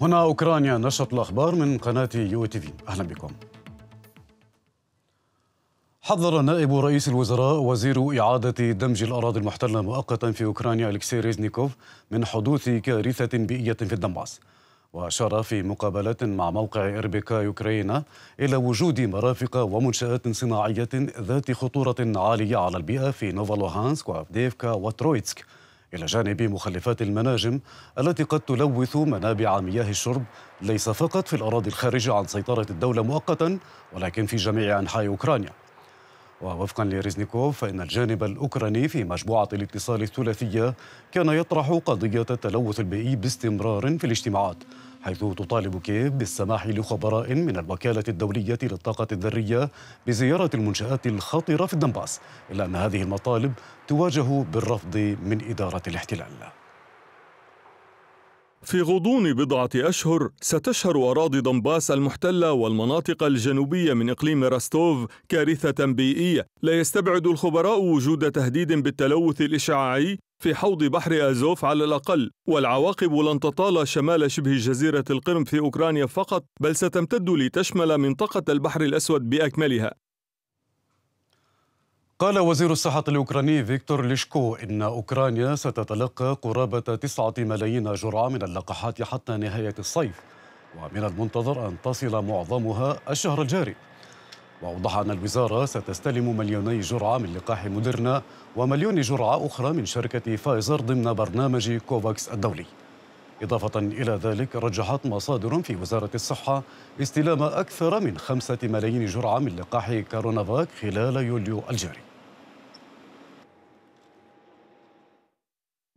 هنا أوكرانيا نشرة الأخبار من قناة يو تي في أهلا بكم حذر نائب رئيس الوزراء وزير إعادة دمج الأراضي المحتلة مؤقتا في أوكرانيا ألكسي ريزنيكوف من حدوث كارثة بيئية في الدنباس وأشار في مقابلة مع موقع إربيكا يوكرينا إلى وجود مرافق ومنشآت صناعية ذات خطورة عالية على البيئة في نوفا لوهانسك وأفديفكا وترويتسك إلى جانب مخلفات المناجم التي قد تلوث منابع مياه الشرب ليس فقط في الأراضي الخارجة عن سيطرة الدولة مؤقتا ولكن في جميع أنحاء أوكرانيا ووفقا لريزنيكوف فإن الجانب الأوكراني في مجموعة الاتصال الثلاثية كان يطرح قضية التلوث البيئي باستمرار في الاجتماعات حيث تطالب كييف بالسماح لخبراء من الوكالة الدولية للطاقة الذرية بزيارة المنشآت الخطرة في الدنباس إلا أن هذه المطالب تواجه بالرفض من إدارة الاحتلال في غضون بضعة أشهر ستشهر أراضي دنباس المحتلة والمناطق الجنوبية من إقليم راستوف كارثة بيئية لا يستبعد الخبراء وجود تهديد بالتلوث الإشعاعي في حوض بحر أزوف على الأقل والعواقب لن تطال شمال شبه جزيرة القرم في أوكرانيا فقط بل ستمتد لتشمل منطقة البحر الأسود بأكملها قال وزير الصحة الأوكراني فيكتور ليشكو إن أوكرانيا ستتلقى قرابة تسعة ملايين جرعة من اللقاحات حتى نهاية الصيف ومن المنتظر أن تصل معظمها الشهر الجاري وأوضح أن الوزارة ستستلم مليوني جرعة من لقاح موديرنا ومليون جرعة أخرى من شركة فايزر ضمن برنامج كوفاكس الدولي إضافة إلى ذلك رجحت مصادر في وزارة الصحة استلام أكثر من خمسة ملايين جرعة من لقاح كارونافاك خلال يوليو الجاري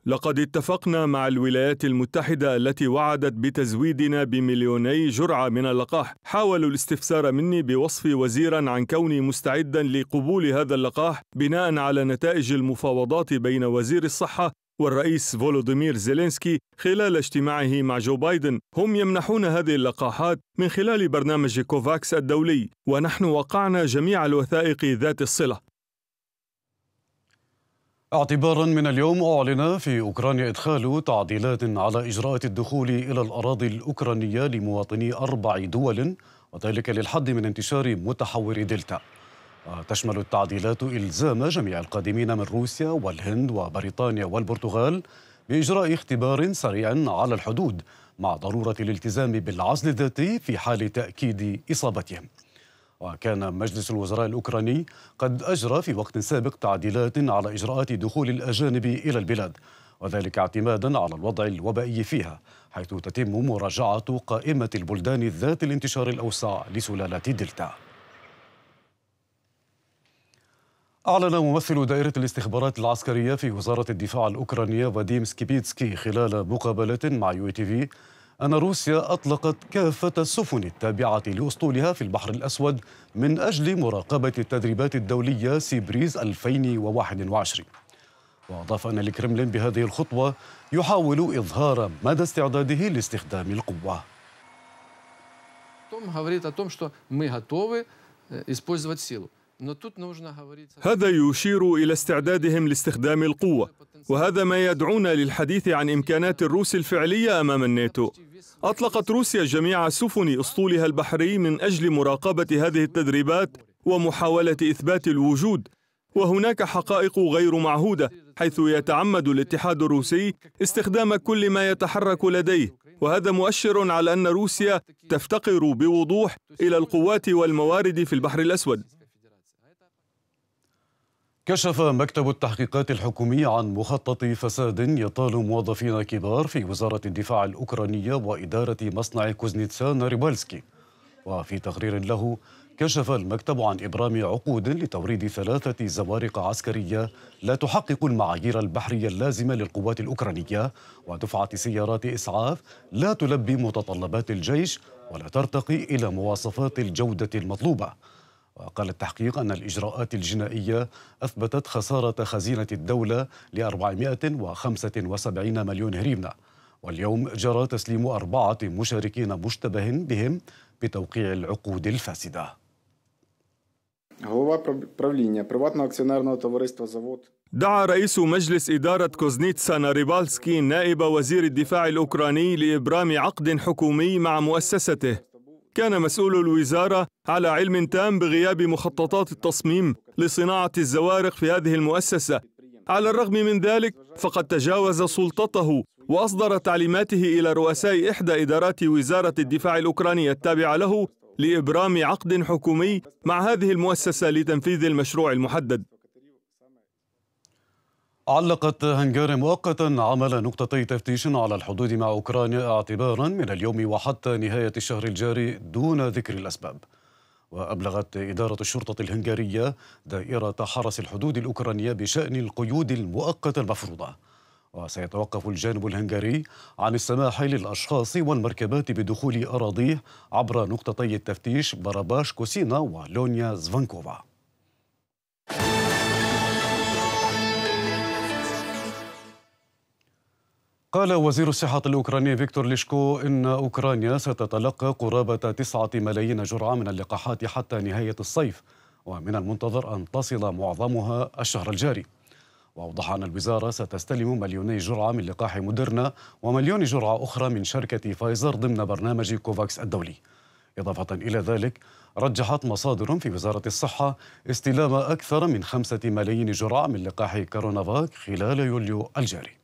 لقد اتفقنا مع الولايات المتحدة التي وعدت بتزويدنا بمليوني جرعة من اللقاح حاولوا الاستفسار مني بوصف وزيرا عن كوني مستعدا لقبول هذا اللقاح بناء على نتائج المفاوضات بين وزير الصحة والرئيس فولوديمير زيلينسكي خلال اجتماعه مع جو بايدن هم يمنحون هذه اللقاحات من خلال برنامج كوفاكس الدولي ونحن وقعنا جميع الوثائق ذات الصلة اعتبارا من اليوم أعلن في أوكرانيا إدخال تعديلات على إجراءات الدخول إلى الأراضي الأوكرانية لمواطني أربع دول وذلك للحد من انتشار متحور دلتا تشمل التعديلات إلزام جميع القادمين من روسيا والهند وبريطانيا والبرتغال بإجراء اختبار سريع على الحدود مع ضرورة الالتزام بالعزل الذاتي في حال تأكيد إصابتهم وكان مجلس الوزراء الأوكراني قد أجرى في وقت سابق تعديلات على إجراءات دخول الأجانب إلى البلاد وذلك اعتمادا على الوضع الوبائي فيها حيث تتم مراجعة قائمة البلدان ذات الانتشار الأوسع لسلالة دلتا أعلن ممثل دائرة الاستخبارات العسكرية في وزارة الدفاع الأوكرانية فاديم سكيبيتسكي خلال مقابلة مع يو تي في أن روسيا أطلقت كافة السفن التابعة لأسطولها في البحر الأسود من أجل مراقبة التدريبات الدولية سيبريز 2021 وأضاف أن الكرملين بهذه الخطوة يحاول إظهار مدى استعداده لاستخدام القوة говорит о том, что мы готовы э, использовать силу. هذا يشير إلى استعدادهم لاستخدام القوة وهذا ما يدعونا للحديث عن إمكانات الروس الفعلية أمام الناتو أطلقت روسيا جميع سفن أسطولها البحري من أجل مراقبة هذه التدريبات ومحاولة إثبات الوجود وهناك حقائق غير معهودة حيث يتعمد الاتحاد الروسي استخدام كل ما يتحرك لديه وهذا مؤشر على أن روسيا تفتقر بوضوح إلى القوات والموارد في البحر الأسود كشف مكتب التحقيقات الحكومي عن مخطط فساد يطال موظفين كبار في وزارة الدفاع الأوكرانية وإدارة مصنع كوزنيتسان ناريبالسكي وفي تقرير له كشف المكتب عن إبرام عقود لتوريد ثلاثة زوارق عسكرية لا تحقق المعايير البحرية اللازمة للقوات الأوكرانية ودفعة سيارات إسعاف لا تلبي متطلبات الجيش ولا ترتقي إلى مواصفات الجودة المطلوبة وقال التحقيق أن الإجراءات الجنائية أثبتت خسارة خزينة الدولة ل 475 مليون هريمنة واليوم جرى تسليم أربعة مشاركين مشتبه بهم بتوقيع العقود الفاسدة دعا رئيس مجلس إدارة كوزنيتسا ناريبالسكي نائب وزير الدفاع الأوكراني لإبرام عقد حكومي مع مؤسسته كان مسؤول الوزارة على علم تام بغياب مخططات التصميم لصناعة الزوارق في هذه المؤسسة على الرغم من ذلك فقد تجاوز سلطته وأصدر تعليماته إلى رؤساء إحدى إدارات وزارة الدفاع الأوكرانية التابعة له لإبرام عقد حكومي مع هذه المؤسسة لتنفيذ المشروع المحدد علقت هنغاريا مؤقتا عمل نقطتي تفتيش على الحدود مع أوكرانيا اعتبارا من اليوم وحتى نهاية الشهر الجاري دون ذكر الأسباب وأبلغت إدارة الشرطة الهنغارية دائرة حرس الحدود الأوكرانية بشأن القيود المؤقتة المفروضة وسيتوقف الجانب الهنغاري عن السماح للأشخاص والمركبات بدخول أراضيه عبر نقطتي التفتيش براباش كوسينا ولونيا زفانكوفا قال وزير الصحة الأوكراني فيكتور ليشكو إن أوكرانيا ستتلقى قرابة تسعة ملايين جرعة من اللقاحات حتى نهاية الصيف ومن المنتظر أن تصل معظمها الشهر الجاري وأوضح أن الوزارة ستستلم مليوني جرعة من لقاح مودرنا ومليون جرعة أخرى من شركة فايزر ضمن برنامج كوفاكس الدولي إضافة إلى ذلك رجحت مصادر في وزارة الصحة استلام أكثر من خمسة ملايين جرعة من لقاح كورونافاك خلال يوليو الجاري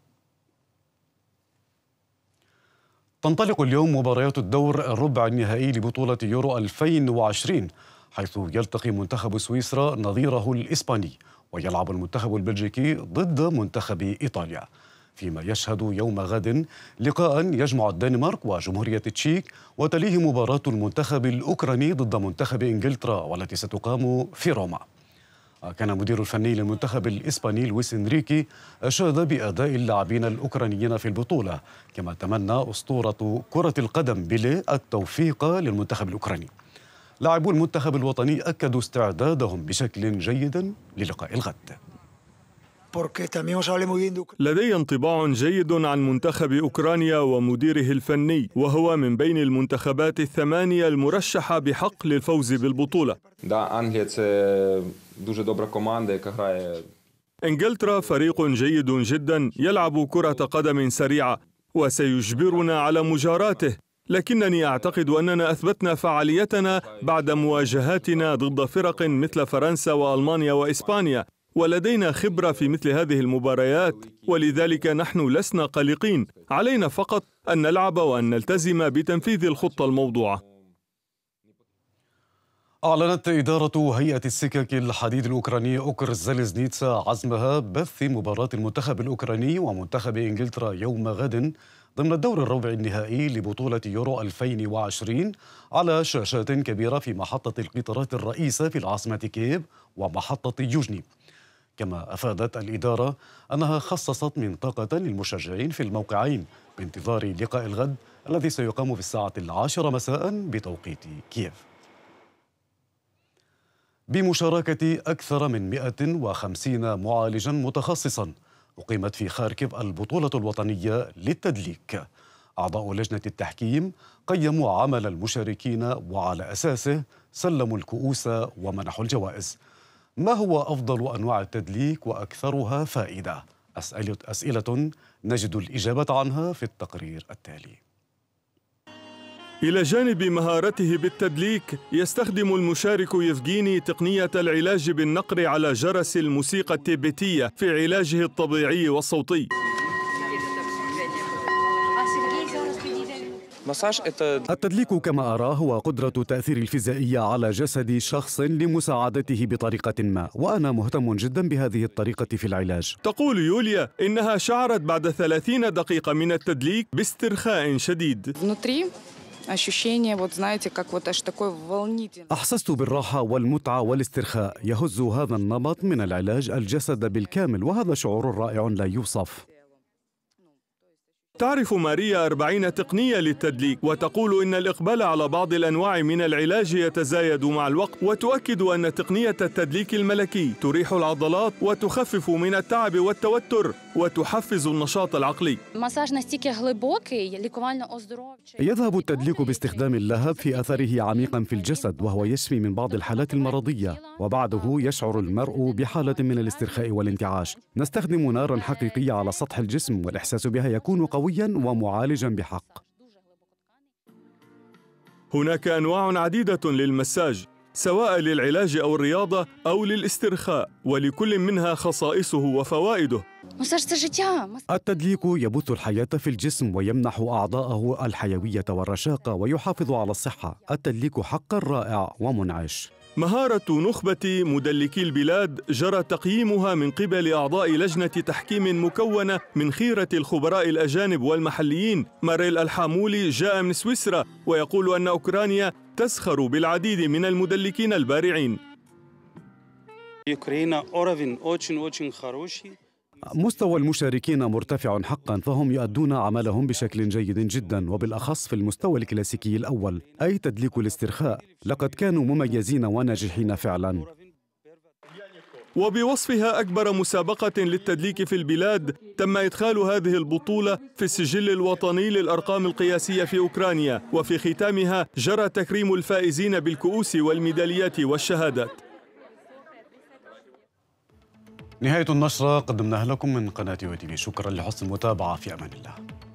تنطلق اليوم مباريات الدور الربع النهائي لبطولة يورو 2020 حيث يلتقي منتخب سويسرا نظيره الإسباني ويلعب المنتخب البلجيكي ضد منتخب إيطاليا فيما يشهد يوم غد لقاء يجمع الدنمارك وجمهورية التشيك وتليه مباراة المنتخب الأوكراني ضد منتخب إنجلترا والتي ستقام في روما كان المدير الفني للمنتخب الإسباني لويس إنريكي أشاد بأداء اللاعبين الأوكرانيين في البطولة كما تمنى أسطورة كرة القدم بيلي التوفيق للمنتخب الأوكراني لاعبو المنتخب الوطني أكدوا استعدادهم بشكل جيد للقاء الغد لدي انطباع جيد عن منتخب أوكرانيا ومديره الفني وهو من بين المنتخبات الثمانية المرشحة بحق للفوز بالبطولة eh, إنجلترا فريق جيد جدا يلعب كرة قدم سريعة وسيجبرنا على مجاراته لكنني أعتقد أننا أثبتنا فعاليتنا بعد مواجهاتنا ضد فرق مثل فرنسا وألمانيا وإسبانيا ولدينا خبرة في مثل هذه المباريات ولذلك نحن لسنا قلقين علينا فقط أن نلعب وأن نلتزم بتنفيذ الخطة الموضوعة أعلنت إدارة هيئة السكك الحديد الأوكرانية أوكر زاليزنيتسا عزمها بث مباراة المنتخب الأوكراني ومنتخب إنجلترا يوم غد ضمن الدور الربع النهائي لبطولة يورو 2020 على شاشات كبيرة في محطة القطارات الرئيسة في العاصمة كييف ومحطة يوجني كما أفادت الإدارة أنها خصصت منطقة للمشجعين في الموقعين بانتظار لقاء الغد الذي سيقام في الساعة العاشرة مساء بتوقيت كييف بمشاركة أكثر من 150 معالجا متخصصا أقيمت في خاركيف البطولة الوطنية للتدليك أعضاء لجنة التحكيم قيموا عمل المشاركين وعلى أساسه سلموا الكؤوس ومنحوا الجوائز ما هو أفضل أنواع التدليك وأكثرها فائدة؟ أسئلة, أسئلة نجد الإجابة عنها في التقرير التالي إلى جانب مهارته بالتدليك يستخدم المشارك يفجيني تقنية العلاج بالنقر على جرس الموسيقى التبتية في علاجه الطبيعي والصوتي التدليك كما أراه هو قدرة تأثير الفيزيائية على جسد شخص لمساعدته بطريقة ما وأنا مهتم جدا بهذه الطريقة في العلاج تقول يوليا إنها شعرت بعد 30 دقيقة من التدليك باسترخاء شديد أحسست بالراحة والمتعة والاسترخاء يهز هذا النمط من العلاج الجسد بالكامل وهذا شعور رائع لا يوصف تعرف ماريا أربعين تقنية للتدليك وتقول إن الإقبال على بعض الأنواع من العلاج يتزايد مع الوقت وتؤكد أن تقنية التدليك الملكي تريح العضلات وتخفف من التعب والتوتر وتحفز النشاط العقلي يذهب التدليك باستخدام اللهب في أثره عميقا في الجسد وهو يشفي من بعض الحالات المرضية وبعده يشعر المرء بحالة من الاسترخاء والانتعاش نستخدم نارا حقيقية على سطح الجسم والإحساس بها يكون قوي قويا ومعالجا بحق هناك انواع عديده للمساج سواء للعلاج أو الرياضة أو للاسترخاء ولكل منها خصائصه وفوائده التدليك يبث الحياة في الجسم ويمنح أعضاءه الحيوية والرشاقة ويحافظ على الصحة التدليك حقا رائع ومنعش مهارة نخبة مدلكي البلاد جرى تقييمها من قبل أعضاء لجنة تحكيم مكونة من خيرة الخبراء الأجانب والمحليين ماريل الحامولي جاء من سويسرا ويقول أن أوكرانيا تسخر بالعديد من المدلكين البارعين مستوى المشاركين مرتفع حقا فهم يؤدون عملهم بشكل جيد جدا وبالأخص في المستوى الكلاسيكي الأول أي تدليك الاسترخاء لقد كانوا مميزين وناجحين فعلا وبوصفها أكبر مسابقة للتدليك في البلاد تم إدخال هذه البطولة في السجل الوطني للأرقام القياسية في أوكرانيا وفي ختامها جرى تكريم الفائزين بالكؤوس والميداليات والشهادات نهاية النشرة قدمناها لكم من قناة يوتيلي شكرا لحسن المتابعة في أمان الله